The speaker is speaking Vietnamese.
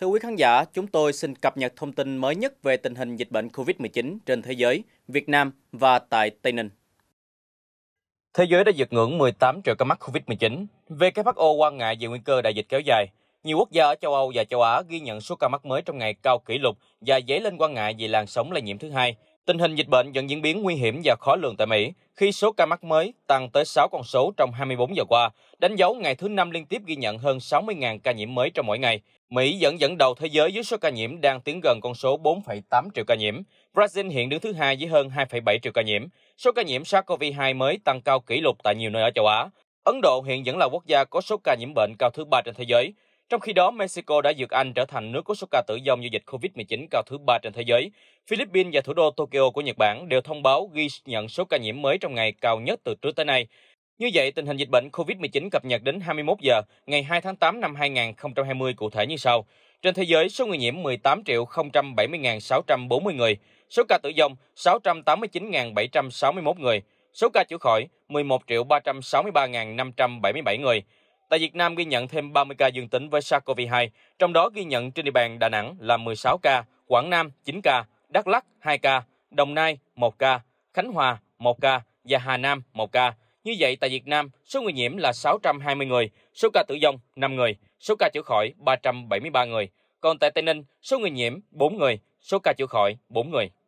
Thưa quý khán giả, chúng tôi xin cập nhật thông tin mới nhất về tình hình dịch bệnh COVID-19 trên thế giới, Việt Nam và tại Tây Ninh. Thế giới đã vượt ngưỡng 18 triệu ca mắc COVID-19. WHO quan ngại về nguy cơ đại dịch kéo dài. Nhiều quốc gia ở châu Âu và châu Á ghi nhận số ca mắc mới trong ngày cao kỷ lục và dấy lên quan ngại về làn sóng lây nhiễm thứ hai – Tình hình dịch bệnh vẫn diễn biến nguy hiểm và khó lường tại Mỹ khi số ca mắc mới tăng tới 6 con số trong 24 giờ qua, đánh dấu ngày thứ năm liên tiếp ghi nhận hơn 60.000 ca nhiễm mới trong mỗi ngày. Mỹ vẫn dẫn đầu thế giới với số ca nhiễm đang tiến gần con số 4,8 triệu ca nhiễm. Brazil hiện đứng thứ hai với hơn 2,7 triệu ca nhiễm. Số ca nhiễm SARS-CoV-2 mới tăng cao kỷ lục tại nhiều nơi ở châu Á. Ấn Độ hiện vẫn là quốc gia có số ca nhiễm bệnh cao thứ ba trên thế giới trong khi đó, Mexico đã dược Anh trở thành nước có số ca tử vong do dịch COVID-19 cao thứ ba trên thế giới. Philippines và thủ đô Tokyo của Nhật Bản đều thông báo ghi nhận số ca nhiễm mới trong ngày cao nhất từ trước tới nay. Như vậy, tình hình dịch bệnh COVID-19 cập nhật đến 21 giờ ngày 2 tháng 8 năm 2020 cụ thể như sau. Trên thế giới, số người nhiễm 18 070.640 người, số ca tử vong 689.761 người, số ca chữa khỏi 11 363.577 người, Tại Việt Nam ghi nhận thêm 30 ca dương tính với SARS-CoV-2, trong đó ghi nhận trên địa bàn Đà Nẵng là 16 ca, Quảng Nam 9 ca, Đắk Lắk 2 ca, Đồng Nai 1 ca, Khánh Hòa 1 ca và Hà Nam 1 ca. Như vậy, tại Việt Nam, số người nhiễm là 620 người, số ca tử vong 5 người, số ca chữa khỏi 373 người. Còn tại Tây Ninh, số người nhiễm 4 người, số ca chữa khỏi 4 người.